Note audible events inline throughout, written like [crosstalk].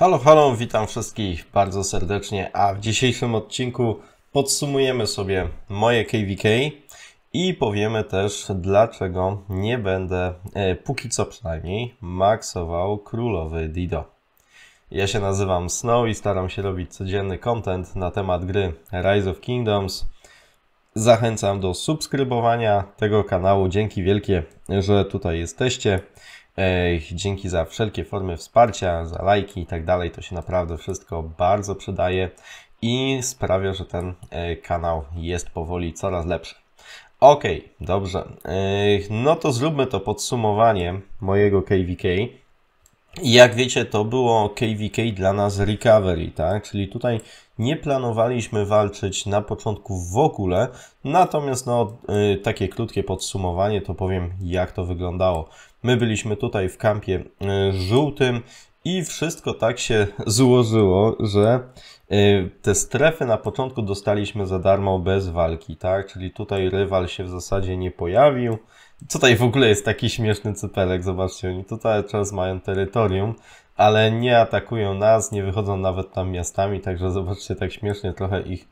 Halo, halo, witam wszystkich bardzo serdecznie, a w dzisiejszym odcinku podsumujemy sobie moje KVK i powiemy też, dlaczego nie będę, e, póki co przynajmniej, maksował królowy Dido. Ja się nazywam Snow i staram się robić codzienny content na temat gry Rise of Kingdoms. Zachęcam do subskrybowania tego kanału. Dzięki wielkie, że tutaj jesteście. Dzięki za wszelkie formy wsparcia, za lajki i tak dalej. To się naprawdę wszystko bardzo przydaje i sprawia, że ten e, kanał jest powoli coraz lepszy. Ok, dobrze. E, no to zróbmy to podsumowanie mojego KVK. Jak wiecie, to było KVK dla nas recovery, tak? Czyli tutaj nie planowaliśmy walczyć na początku w ogóle, natomiast no, e, takie krótkie podsumowanie to powiem, jak to wyglądało. My byliśmy tutaj w kampie e, żółtym i wszystko tak się [laughs] złożyło, że e, te strefy na początku dostaliśmy za darmo bez walki, tak? Czyli tutaj rywal się w zasadzie nie pojawił. Tutaj w ogóle jest taki śmieszny cypelek, zobaczcie, oni tutaj czas mają terytorium, ale nie atakują nas, nie wychodzą nawet tam miastami, także zobaczcie, tak śmiesznie trochę ich,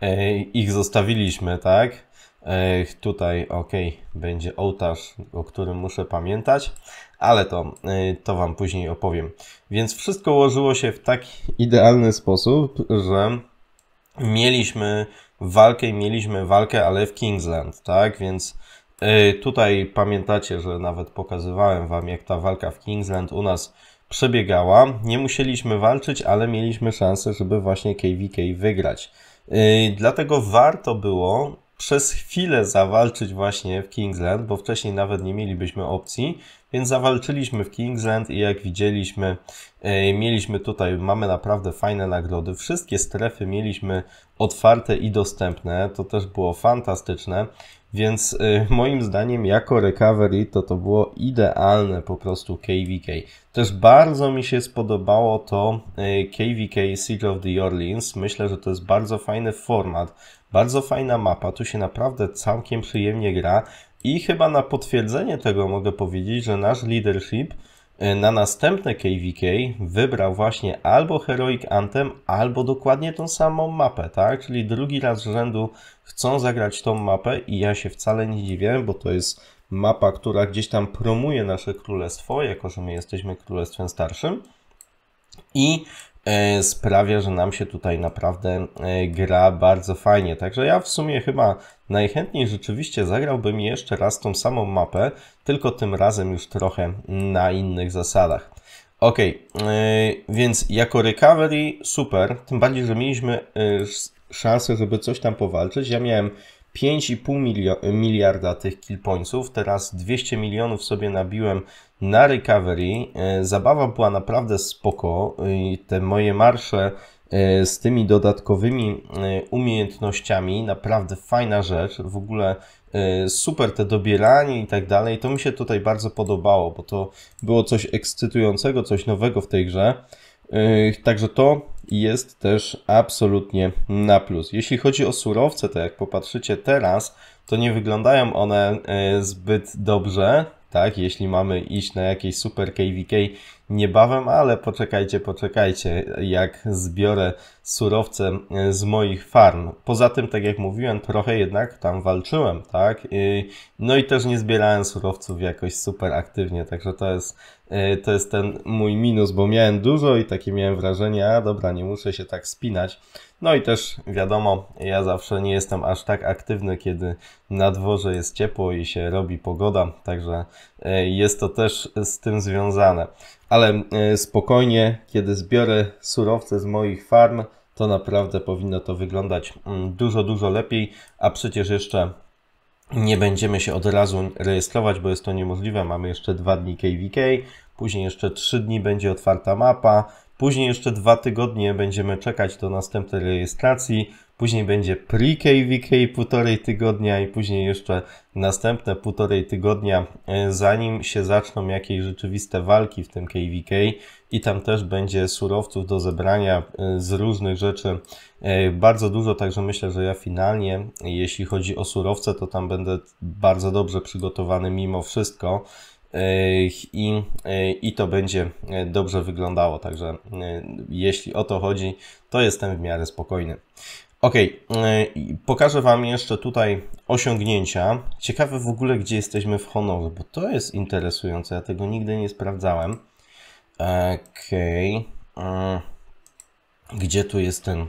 e, ich zostawiliśmy, tak? Ech, tutaj ok, będzie ołtarz, o którym muszę pamiętać, ale to, y, to Wam później opowiem. Więc wszystko ułożyło się w tak idealny sposób, że mieliśmy walkę i mieliśmy walkę, ale w Kingsland, tak? Więc y, tutaj pamiętacie, że nawet pokazywałem Wam, jak ta walka w Kingsland u nas przebiegała. Nie musieliśmy walczyć, ale mieliśmy szansę, żeby właśnie KVK wygrać. Y, dlatego warto było przez chwilę zawalczyć właśnie w Kingsland, bo wcześniej nawet nie mielibyśmy opcji, więc zawalczyliśmy w Kingsland i jak widzieliśmy, e, mieliśmy tutaj, mamy naprawdę fajne nagrody. Wszystkie strefy mieliśmy otwarte i dostępne, to też było fantastyczne. Więc e, moim zdaniem jako recovery to to było idealne po prostu KVK. Też bardzo mi się spodobało to KVK e, Siege of the Orleans. Myślę, że to jest bardzo fajny format, bardzo fajna mapa, tu się naprawdę całkiem przyjemnie gra i chyba na potwierdzenie tego mogę powiedzieć, że nasz leadership e, na następne KVK wybrał właśnie albo Heroic Anthem, albo dokładnie tą samą mapę, tak? Czyli drugi raz z rzędu chcą zagrać tą mapę i ja się wcale nie dziwię, bo to jest mapa, która gdzieś tam promuje nasze królestwo, jako że my jesteśmy królestwem starszym. I E, sprawia, że nam się tutaj naprawdę e, gra bardzo fajnie. Także ja w sumie chyba najchętniej rzeczywiście zagrałbym jeszcze raz tą samą mapę, tylko tym razem już trochę na innych zasadach. Ok, e, więc jako recovery super, tym bardziej, że mieliśmy szansę, żeby coś tam powalczyć. Ja miałem 5,5 miliarda tych killpointsów, teraz 200 milionów sobie nabiłem na recovery. E, zabawa była naprawdę spoko i te moje marsze e, z tymi dodatkowymi e, umiejętnościami, naprawdę fajna rzecz, w ogóle super te dobieranie i tak dalej. To mi się tutaj bardzo podobało, bo to było coś ekscytującego, coś nowego w tej grze. Yy, także to jest też absolutnie na plus. Jeśli chodzi o surowce, to jak popatrzycie teraz, to nie wyglądają one yy, zbyt dobrze. Tak, jeśli mamy iść na jakieś super KVK, niebawem, ale poczekajcie, poczekajcie, jak zbiorę surowce e, z moich farm. Poza tym, tak jak mówiłem, trochę jednak tam walczyłem, tak? No i też nie zbierałem surowców jakoś super aktywnie, także to jest, e, to jest ten mój minus, bo miałem dużo i takie miałem wrażenie, a dobra, nie muszę się tak spinać no i też wiadomo, ja zawsze nie jestem aż tak aktywny, kiedy na dworze jest ciepło i się robi pogoda, także e, jest to też z tym związane. Ale e, spokojnie, kiedy zbiorę surowce z moich farm, to naprawdę powinno to wyglądać mm, dużo, dużo lepiej, a przecież jeszcze nie będziemy się od razu rejestrować, bo jest to niemożliwe. Mamy jeszcze dwa dni KVK, później jeszcze trzy dni będzie otwarta mapa, Później jeszcze dwa tygodnie będziemy czekać do następnej rejestracji. Później będzie pre-KVK półtorej tygodnia i później jeszcze następne półtorej tygodnia, e, zanim się zaczną jakieś rzeczywiste walki w tym KVK i tam też będzie surowców do zebrania e, z różnych rzeczy e, bardzo dużo, także myślę, że ja finalnie, jeśli chodzi o surowce, to tam będę bardzo dobrze przygotowany mimo wszystko i, i to będzie e, dobrze wyglądało. Także e, jeśli o to chodzi, to jestem w miarę spokojny. Ok, e, pokażę Wam jeszcze tutaj osiągnięcia. Ciekawe w ogóle, gdzie jesteśmy w Honor, bo to jest interesujące. Ja tego nigdy nie sprawdzałem. Ok, Gdzie tu jest ten...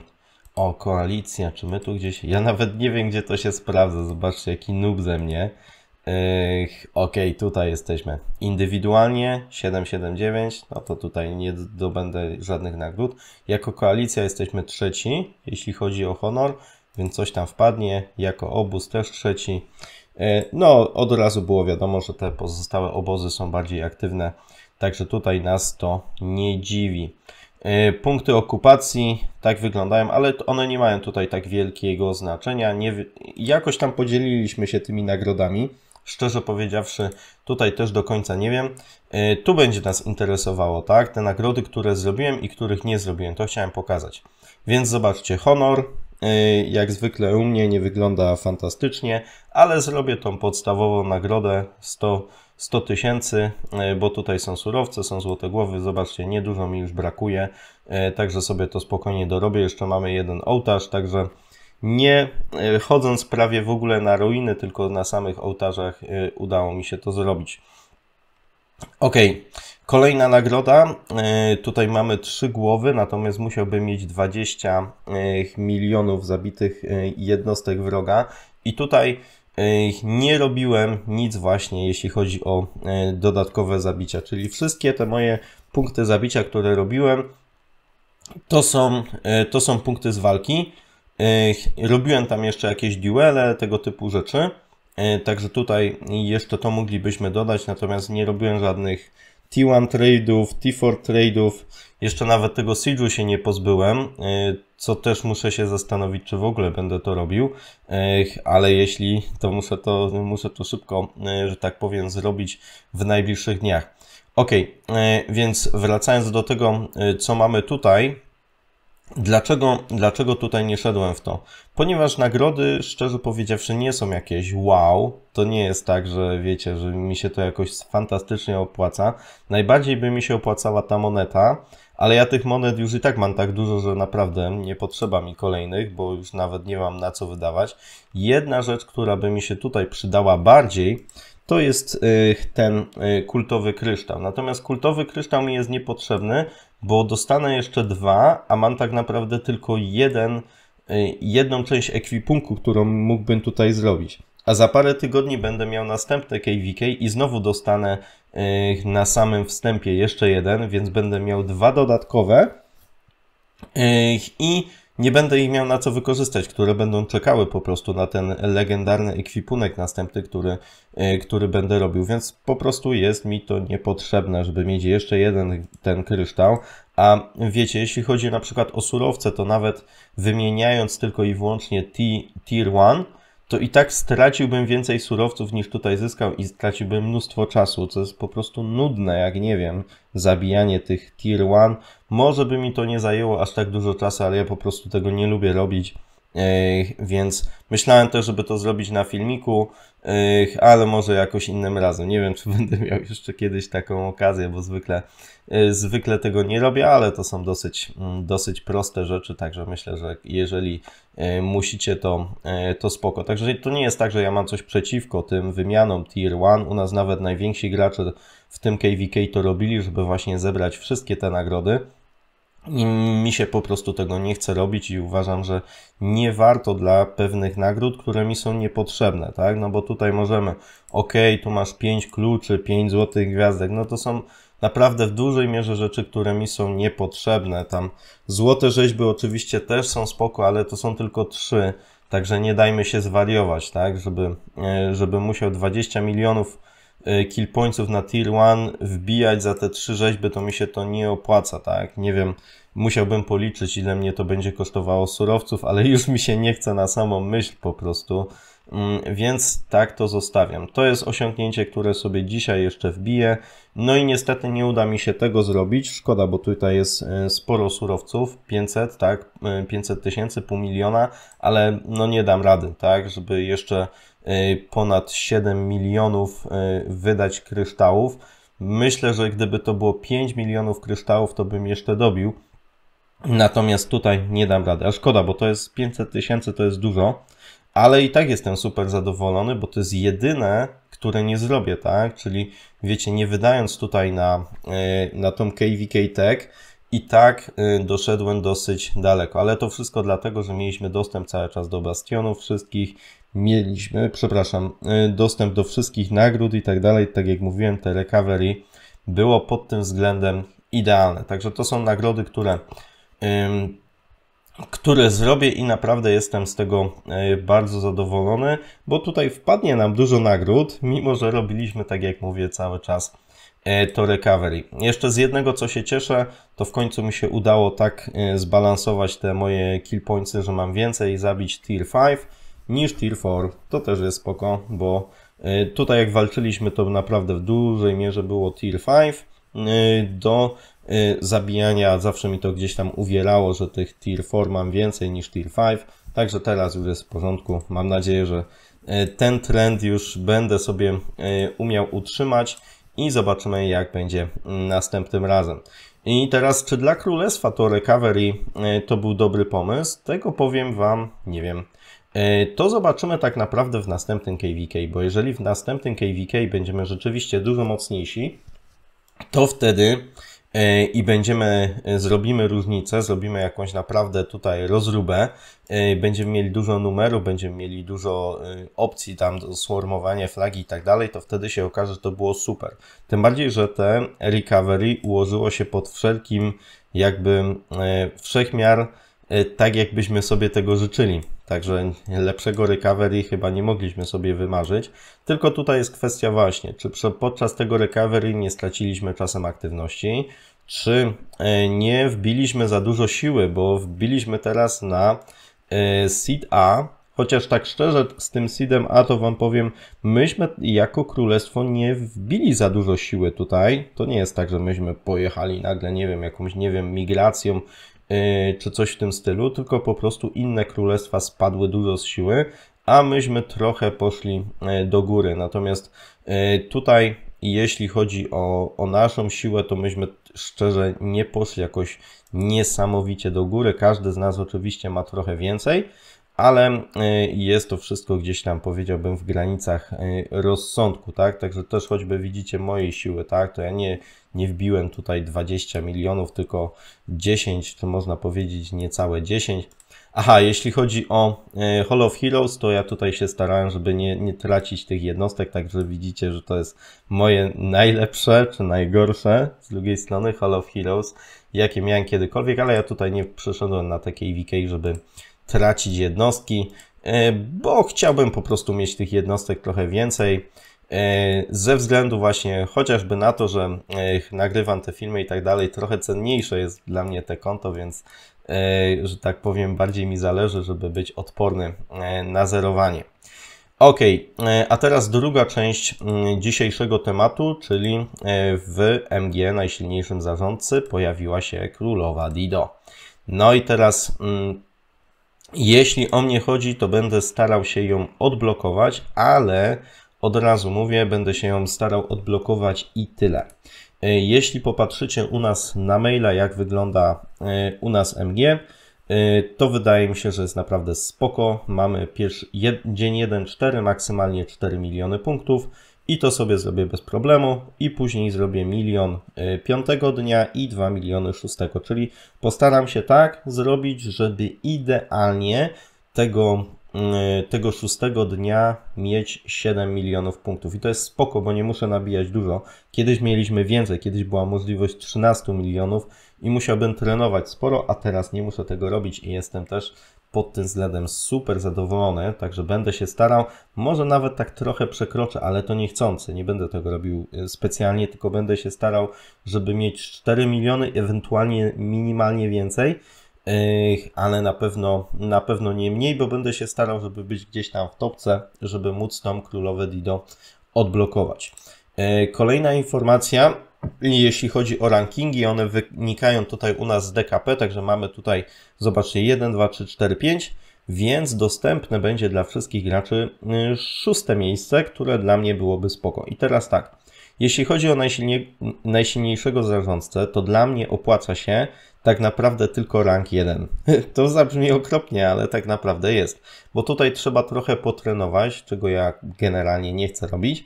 O, koalicja. Czy my tu gdzieś... Ja nawet nie wiem, gdzie to się sprawdza. Zobaczcie, jaki nub ze mnie. OK, tutaj jesteśmy. Indywidualnie 779, no to tutaj nie dobędę żadnych nagród. Jako koalicja jesteśmy trzeci, jeśli chodzi o honor, więc coś tam wpadnie. Jako obóz też trzeci. E, no, od razu było wiadomo, że te pozostałe obozy są bardziej aktywne, także tutaj nas to nie dziwi. E, punkty okupacji tak wyglądają, ale one nie mają tutaj tak wielkiego znaczenia. Nie, jakoś tam podzieliliśmy się tymi nagrodami. Szczerze powiedziawszy, tutaj też do końca nie wiem. E, tu będzie nas interesowało, tak? Te nagrody, które zrobiłem i których nie zrobiłem, to chciałem pokazać. Więc zobaczcie, honor, e, jak zwykle u mnie nie wygląda fantastycznie, ale zrobię tą podstawową nagrodę 100 100 tysięcy, e, bo tutaj są surowce, są złote głowy, zobaczcie, niedużo mi już brakuje, także sobie to spokojnie dorobię, jeszcze mamy jeden ołtarz, także nie e, chodząc prawie w ogóle na ruiny, tylko na samych ołtarzach e, udało mi się to zrobić. Ok, kolejna nagroda. E, tutaj mamy trzy głowy, natomiast musiałbym mieć 20 milionów zabitych jednostek wroga. I tutaj nie robiłem nic właśnie, jeśli chodzi o dodatkowe zabicia, czyli wszystkie te moje punkty zabicia, które robiłem, to są, to są punkty z walki. E, robiłem tam jeszcze jakieś duele, tego typu rzeczy. E, także tutaj jeszcze to moglibyśmy dodać, natomiast nie robiłem żadnych T1 trade'ów, T4 trade'ów, jeszcze nawet tego Siege'u się nie pozbyłem, e, co też muszę się zastanowić, czy w ogóle będę to robił, ale jeśli, to muszę to, muszę to szybko, że tak powiem, zrobić w najbliższych dniach. Ok, więc wracając do tego, co mamy tutaj, Dlaczego, dlaczego tutaj nie szedłem w to? Ponieważ nagrody, szczerze powiedziawszy, nie są jakieś wow. To nie jest tak, że wiecie, że mi się to jakoś fantastycznie opłaca. Najbardziej by mi się opłacała ta moneta, ale ja tych monet już i tak mam tak dużo, że naprawdę nie potrzeba mi kolejnych, bo już nawet nie mam na co wydawać. Jedna rzecz, która by mi się tutaj przydała bardziej, to jest y, ten y, kultowy kryształ. Natomiast kultowy kryształ mi jest niepotrzebny, bo dostanę jeszcze dwa, a mam tak naprawdę tylko jeden, y, jedną część ekwipunku, którą mógłbym tutaj zrobić. A za parę tygodni będę miał następne KVK i znowu dostanę y, na samym wstępie jeszcze jeden, więc będę miał dwa dodatkowe. Y, I nie będę ich miał na co wykorzystać, które będą czekały po prostu na ten legendarny ekwipunek następny, który, e, który będę robił, więc po prostu jest mi to niepotrzebne, żeby mieć jeszcze jeden ten kryształ, a wiecie, jeśli chodzi na przykład o surowce, to nawet wymieniając tylko i wyłącznie tier 1, to i tak straciłbym więcej surowców niż tutaj zyskał i straciłbym mnóstwo czasu, co jest po prostu nudne, jak nie wiem, zabijanie tych tier 1. Może by mi to nie zajęło aż tak dużo czasu, ale ja po prostu tego nie lubię robić więc myślałem też, żeby to zrobić na filmiku, ale może jakoś innym razem. Nie wiem, czy [laughs] będę miał jeszcze kiedyś taką okazję, bo zwykle, zwykle tego nie robię, ale to są dosyć, mm, dosyć proste rzeczy, także myślę, że jeżeli musicie, to, to spoko. Także to nie jest tak, że ja mam coś przeciwko tym wymianom Tier 1. U nas nawet najwięksi gracze w tym KVK to robili, żeby właśnie zebrać wszystkie te nagrody. I mi się po prostu tego nie chce robić i uważam, że nie warto dla pewnych nagród, które mi są niepotrzebne, tak? No bo tutaj możemy, ok, tu masz 5 kluczy, 5 złotych gwiazdek, no to są naprawdę w dużej mierze rzeczy, które mi są niepotrzebne. Tam złote rzeźby oczywiście też są spoko, ale to są tylko trzy, także nie dajmy się zwariować, tak? Żeby, e, żeby musiał 20 milionów Y, kill na tier 1 wbijać za te trzy rzeźby, to mi się to nie opłaca, tak? Nie wiem, musiałbym policzyć, ile mnie to będzie kosztowało surowców, ale [laughs] już mi się nie chce na samą myśl po prostu, mm, więc tak to zostawiam. To jest osiągnięcie, które sobie dzisiaj jeszcze wbiję, no i niestety nie uda mi się tego zrobić, szkoda, bo tutaj jest y, sporo surowców, 500, tak, 500 y, tysięcy, pół miliona, ale no nie dam rady, tak, żeby jeszcze Y, ponad 7 milionów y, wydać kryształów. Myślę, że gdyby to było 5 milionów kryształów, to bym jeszcze dobił. Natomiast tutaj nie dam rady. A szkoda, bo to jest 500 tysięcy, to jest dużo. Ale i tak jestem super zadowolony, bo to jest jedyne, które nie zrobię, tak? Czyli wiecie, nie wydając tutaj na, y, na tą KVK Tech, i tak doszedłem dosyć daleko, ale to wszystko dlatego, że mieliśmy dostęp cały czas do bastionów wszystkich, mieliśmy, przepraszam, y, dostęp do wszystkich nagród i tak dalej. Tak jak mówiłem, te recovery było pod tym względem idealne. Także to są nagrody, które, które zrobię i naprawdę jestem z tego y, bardzo zadowolony, bo tutaj wpadnie nam dużo nagród, mimo że robiliśmy, tak jak mówię, cały czas y, to recovery. Jeszcze z jednego, co się cieszę, to w końcu mi się udało tak zbalansować te moje kill pointsy, że mam więcej zabić tier 5 niż Tier 4. To też jest spoko, bo y, tutaj jak walczyliśmy to naprawdę w dużej mierze było Tier 5 y, do y, zabijania. Zawsze mi to gdzieś tam uwierało, że tych Tier 4 mam więcej niż Tier 5. Także teraz już jest w porządku. Mam nadzieję, że ten trend już będę sobie umiał utrzymać i zobaczymy jak będzie następnym razem. I teraz, czy dla królestwa to recovery to był dobry pomysł? Tego powiem Wam, nie wiem. E, to zobaczymy tak naprawdę w następnym KVK, bo jeżeli w następnym KVK będziemy rzeczywiście dużo mocniejsi, to wtedy e, i będziemy, e, zrobimy różnicę, zrobimy jakąś naprawdę tutaj rozróbę, będziemy mieli dużo numeru, będziemy mieli dużo opcji tam do swarmowania flagi i tak dalej, to wtedy się okaże, że to było super. Tym bardziej, że te recovery ułożyło się pod wszelkim jakby wszechmiar tak, jakbyśmy sobie tego życzyli. Także lepszego recovery chyba nie mogliśmy sobie wymarzyć. Tylko tutaj jest kwestia właśnie, czy podczas tego recovery nie straciliśmy czasem aktywności, czy e, nie wbiliśmy za dużo siły, bo wbiliśmy teraz na e, seed A, Chociaż tak szczerze, z tym seedem A to Wam powiem, myśmy jako królestwo nie wbili za dużo siły tutaj. To nie jest tak, że myśmy pojechali nagle, nie wiem, jakąś, nie wiem, migracją Y, czy coś w tym stylu, tylko po prostu inne królestwa spadły dużo z siły, a myśmy trochę poszli e, do góry. Natomiast e, tutaj, jeśli chodzi o, o naszą siłę, to myśmy szczerze nie poszli jakoś niesamowicie do góry. Każdy z nas oczywiście ma trochę więcej, ale y, jest to wszystko gdzieś tam powiedziałbym w granicach y, rozsądku, tak? Także też choćby widzicie mojej siły, tak? To ja nie, nie wbiłem tutaj 20 milionów, tylko 10, to można powiedzieć niecałe 10. Aha, jeśli chodzi o y, Hall of Heroes, to ja tutaj się starałem, żeby nie, nie tracić tych jednostek, także widzicie, że to jest moje najlepsze czy najgorsze z drugiej strony Hall of Heroes, jakie miałem kiedykolwiek, ale ja tutaj nie przeszedłem na takie EVK, żeby tracić jednostki, e, bo chciałbym po prostu mieć tych jednostek trochę więcej. E, ze względu właśnie chociażby na to, że e, nagrywam te filmy i tak dalej, trochę cenniejsze jest dla mnie te konto, więc że tak powiem, bardziej mi zależy, żeby być odporny na zerowanie. Ok, a teraz druga część mm, dzisiejszego tematu, czyli w MG najsilniejszym zarządcy pojawiła się królowa Dido. No i teraz mm, jeśli o mnie chodzi, to będę starał się ją odblokować, ale od razu mówię, będę się ją starał odblokować i tyle. E, jeśli popatrzycie u nas na maila, jak wygląda e, u nas MG, e, to wydaje mi się, że jest naprawdę spoko. Mamy pierwszy, jed, dzień 1 4, maksymalnie 4 miliony punktów. I to sobie zrobię bez problemu i później zrobię milion e, piątego dnia i dwa miliony szóstego, czyli postaram się tak zrobić, żeby idealnie tego mm, e, tego szóstego dnia mieć 7 milionów punktów. I to jest spoko, bo nie muszę nabijać dużo. Kiedyś mieliśmy więcej, kiedyś była możliwość 13 milionów i musiałbym trenować sporo, a teraz nie muszę tego robić i jestem też pod tym względem super zadowolony, także będę się starał. Może nawet tak trochę przekroczę, ale to niechcący. Nie będę tego robił e, specjalnie, tylko będę się starał, żeby mieć 4 miliony, ewentualnie minimalnie więcej, ale na pewno, na pewno nie mniej, bo będę się starał, żeby być gdzieś tam w topce, żeby móc tą królowę Dido odblokować. E, kolejna informacja, jeśli chodzi o rankingi, one wynikają tutaj u nas z DKP, także mamy tutaj, zobaczcie, 1, 2, 3, 4, 5, więc dostępne będzie dla wszystkich graczy y, szóste miejsce, które dla mnie byłoby spoko. I teraz tak, jeśli chodzi o najsilniejszego zarządcę, to dla mnie opłaca się tak naprawdę tylko rank 1. [laughs] To zabrzmi okropnie, ale tak naprawdę jest, bo tutaj trzeba trochę potrenować, czego ja generalnie nie chcę robić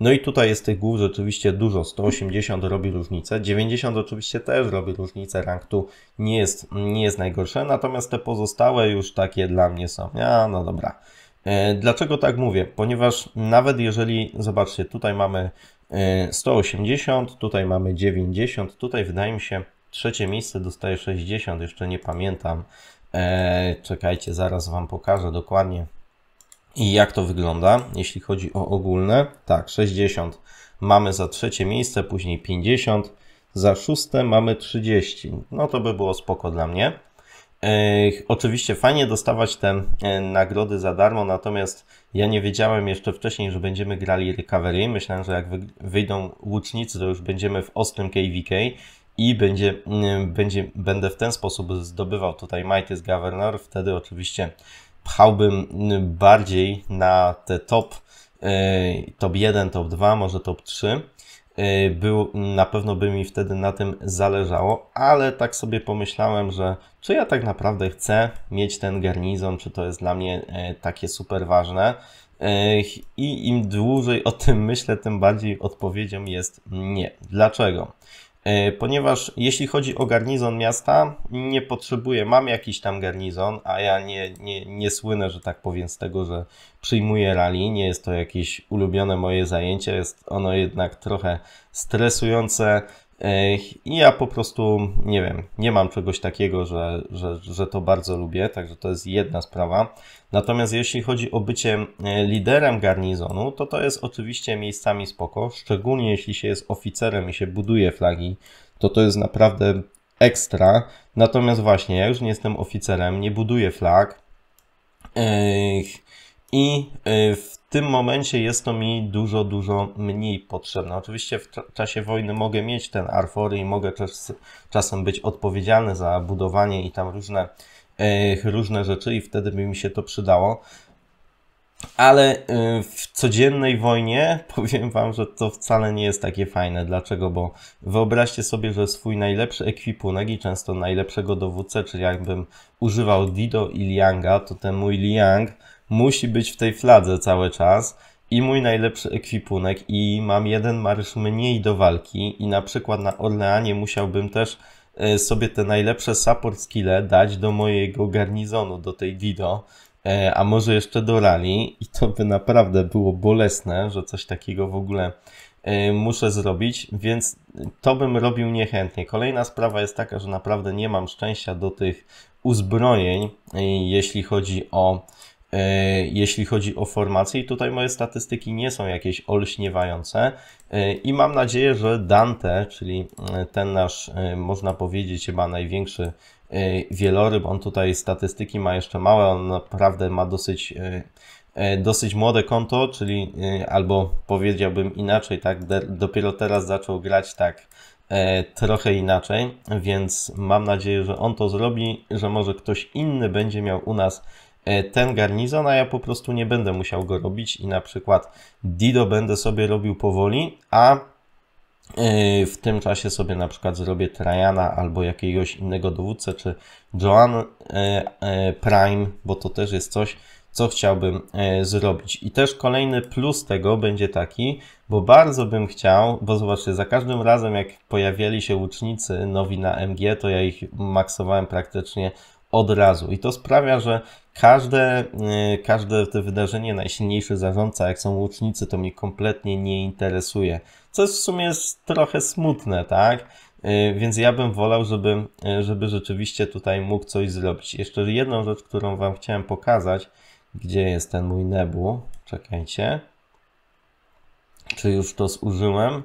no i tutaj jest tych głów rzeczywiście dużo, 180 robi różnicę, 90 oczywiście też robi różnicę, rank tu nie jest, nie jest najgorsze, natomiast te pozostałe już takie dla mnie są, a no dobra. E, dlaczego tak mówię? Ponieważ nawet jeżeli, zobaczcie, tutaj mamy 180, e, tutaj mamy 90, tutaj wydaje mi się trzecie miejsce dostaje 60, jeszcze nie pamiętam. Eee, czekajcie, zaraz Wam pokażę dokładnie i jak to wygląda, jeśli chodzi o ogólne? Tak, 60 mamy za trzecie miejsce, później 50, za szóste mamy 30. No to by było spoko dla mnie. oczywiście fajnie dostawać te e, nagrody za darmo, natomiast ja nie wiedziałem jeszcze wcześniej, że będziemy grali recovery. Myślałem, że jak wy, wyjdą łucznicy, to już będziemy w ostrym KVK i będzie, będzie, będę w ten sposób zdobywał tutaj Mighty's is Governor. Wtedy oczywiście pchałbym bardziej na te top, e, top 1, top 2, może top 3. E, był, na pewno by mi wtedy na tym zależało, ale tak sobie pomyślałem, że czy ja tak naprawdę chcę mieć ten garnizon, czy to jest dla mnie e, takie super ważne. I im dłużej o tym myślę, tym bardziej odpowiedzią jest nie. Dlaczego? E, ponieważ jeśli chodzi o garnizon miasta, nie potrzebuję, mam jakiś tam garnizon, a ja nie, nie, nie słynę, że tak powiem, z tego, że przyjmuję rali. nie jest to jakieś ulubione moje zajęcie, jest ono jednak trochę stresujące, i ja po prostu nie wiem, nie mam czegoś takiego, że, że, że to bardzo lubię, także to jest jedna sprawa. Natomiast jeśli chodzi o bycie e, liderem garnizonu, to to jest oczywiście miejscami spoko, szczególnie jeśli się jest oficerem i się buduje flagi, to to jest naprawdę ekstra. Natomiast właśnie, ja już nie jestem oficerem, nie buduję flag. I e, w tym momencie jest to mi dużo, dużo mniej potrzebne. Oczywiście w czasie wojny mogę mieć ten arfory i mogę też czasem być odpowiedzialny za budowanie i tam różne, różne rzeczy i wtedy by mi się to przydało. Ale y, w codziennej wojnie [laughs] powiem Wam, że to wcale nie jest takie fajne. Dlaczego? Bo wyobraźcie sobie, że swój najlepszy ekwipunek i często najlepszego dowódcę, czyli jakbym używał Dido i Lianga, to ten mój Liang musi być w tej fladze cały czas i mój najlepszy ekwipunek i mam jeden marysz mniej do walki i na przykład na Orleanie musiałbym też e, sobie te najlepsze support skille dać do mojego garnizonu, do tej Dido, e, a może jeszcze do Rani i to by naprawdę było bolesne, że coś takiego w ogóle e, muszę zrobić, więc to bym robił niechętnie. Kolejna sprawa jest taka, że naprawdę nie mam szczęścia do tych uzbrojeń, jeśli chodzi o E, jeśli chodzi o formację. I tutaj moje statystyki nie są jakieś olśniewające. E, I mam nadzieję, że Dante, czyli e, ten nasz, można powiedzieć, chyba największy wieloryb, on tutaj statystyki ma jeszcze małe, on naprawdę ma dosyć dosyć młode konto, czyli albo powiedziałbym inaczej, tak, dopiero teraz zaczął grać tak trochę inaczej, więc mam nadzieję, że on to zrobi, że może ktoś inny będzie miał u nas E, ten garnizon, a ja po prostu nie będę musiał go robić i na przykład Dido będę sobie robił powoli, a e, w tym czasie sobie na przykład zrobię Trajana albo jakiegoś innego dowódcę, czy Joan e, Prime, bo to też jest coś, co chciałbym zrobić. I też kolejny plus tego będzie taki, bo bardzo bym chciał, bo zobaczcie, za każdym razem jak pojawiali się łucznicy nowi na MG, to ja ich maksowałem praktycznie od razu. I to sprawia, że każde, y, każde te wydarzenie, najsilniejszy zarządca, jak są łucznicy, to mnie kompletnie nie interesuje. Co jest w sumie jest trochę smutne, tak? Y, więc ja bym wolał, żeby, y, żeby rzeczywiście tutaj mógł coś zrobić. Jeszcze jedną rzecz, którą Wam chciałem pokazać, gdzie jest ten mój nebu. Czekajcie. Czy już to zużyłem?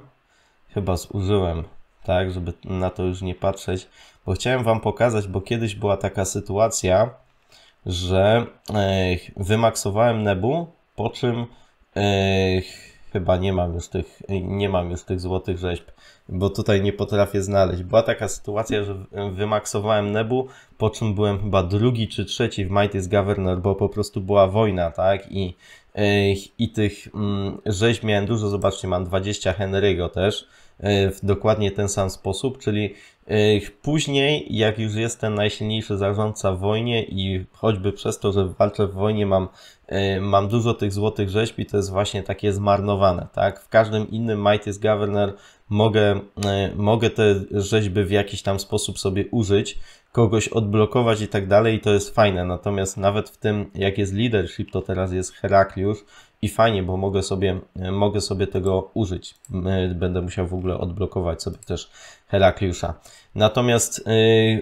Chyba zużyłem tak, żeby na to już nie patrzeć, bo chciałem Wam pokazać, bo kiedyś była taka sytuacja, że e, wymaksowałem Nebu, po czym e, chyba nie mam już tych, nie mam już tych złotych rzeźb, bo tutaj nie potrafię znaleźć. Była taka sytuacja, że e, wymaksowałem Nebu, po czym byłem chyba drugi czy trzeci w Mighty's Governor, bo po prostu była wojna, tak? I, i tych mm, rzeźb miałem dużo, zobaczcie, mam 20 Henry'ego też E, w dokładnie ten sam sposób, czyli e, później, jak już jestem najsilniejszy zarządca w wojnie i choćby przez to, że walczę w wojnie, mam, e, mam dużo tych złotych rzeźb i to jest właśnie takie zmarnowane, tak? W każdym innym Mighty's Governor mogę, mogę te rzeźby w jakiś tam sposób sobie użyć, kogoś odblokować i tak dalej, i to jest fajne. Natomiast nawet w tym, jak jest leadership, to teraz jest Herakliusz i fajnie, bo mogę sobie, e, mogę sobie tego użyć. E, będę musiał w ogóle odblokować sobie też Herakliusza. Natomiast e,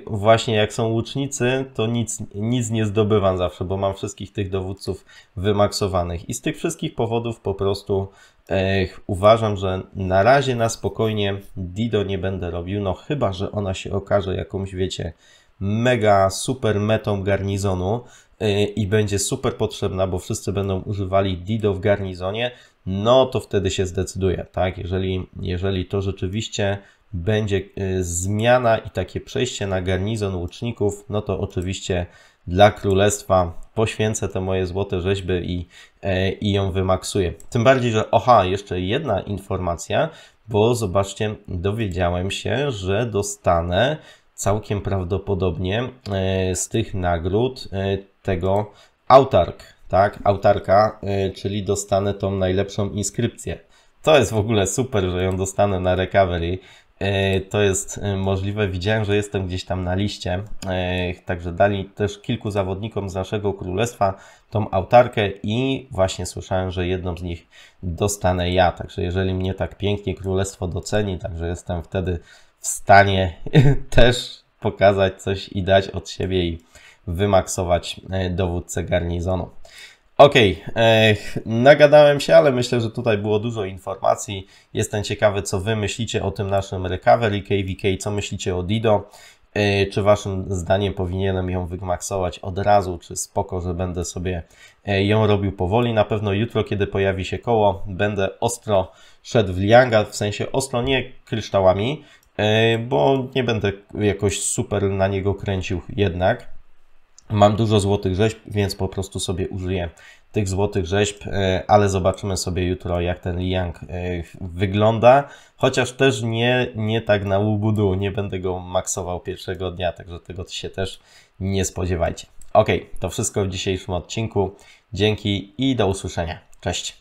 właśnie jak są łucznicy, to nic, nic nie zdobywam zawsze, bo mam wszystkich tych dowódców wymaksowanych. I z tych wszystkich powodów po prostu uważam, że na razie na spokojnie Dido nie będę robił, no chyba, że ona się okaże jakąś, wiecie, mega super metą garnizonu y, i będzie super potrzebna, bo wszyscy będą używali Dido w garnizonie, no to wtedy się zdecyduje, tak? Jeżeli, jeżeli to rzeczywiście będzie y, zmiana i takie przejście na garnizon łuczników, no to oczywiście dla królestwa poświęcę te moje złote rzeźby i, e, i ją wymaksuję. Tym bardziej, że oha, jeszcze jedna informacja, bo zobaczcie, dowiedziałem się, że dostanę całkiem prawdopodobnie e, z tych nagród e, tego autark, tak? Autarka, e, czyli dostanę tą najlepszą inskrypcję. To jest w ogóle super, że ją dostanę na recovery. To jest możliwe. Widziałem, że jestem gdzieś tam na liście. Także dali też kilku zawodnikom z naszego królestwa tą autarkę i właśnie słyszałem, że jedną z nich dostanę ja. Także jeżeli mnie tak pięknie królestwo doceni, także jestem wtedy w stanie [laughs] też pokazać coś i dać od siebie i wymaksować e, dowódcę garnizonu. OK, e, nagadałem się, ale myślę, że tutaj było dużo informacji. Jestem ciekawy, co Wy myślicie o tym naszym recovery KVK, co myślicie o Dido. E, czy waszym zdaniem powinienem ją wygmaksować od razu, czy spoko, że będę sobie e, ją robił powoli? Na pewno jutro, kiedy pojawi się koło, będę ostro szedł w lianga, w sensie ostro nie kryształami, e, bo nie będę jakoś super na niego kręcił jednak. Mam dużo złotych rzeźb, więc po prostu sobie użyję tych złotych rzeźb, e, ale zobaczymy sobie jutro, jak ten Liang e, wygląda. Chociaż też nie, nie tak na łubudu, nie będę go maksował pierwszego dnia, także tego się też nie spodziewajcie. Ok, to wszystko w dzisiejszym odcinku. Dzięki i do usłyszenia. Cześć.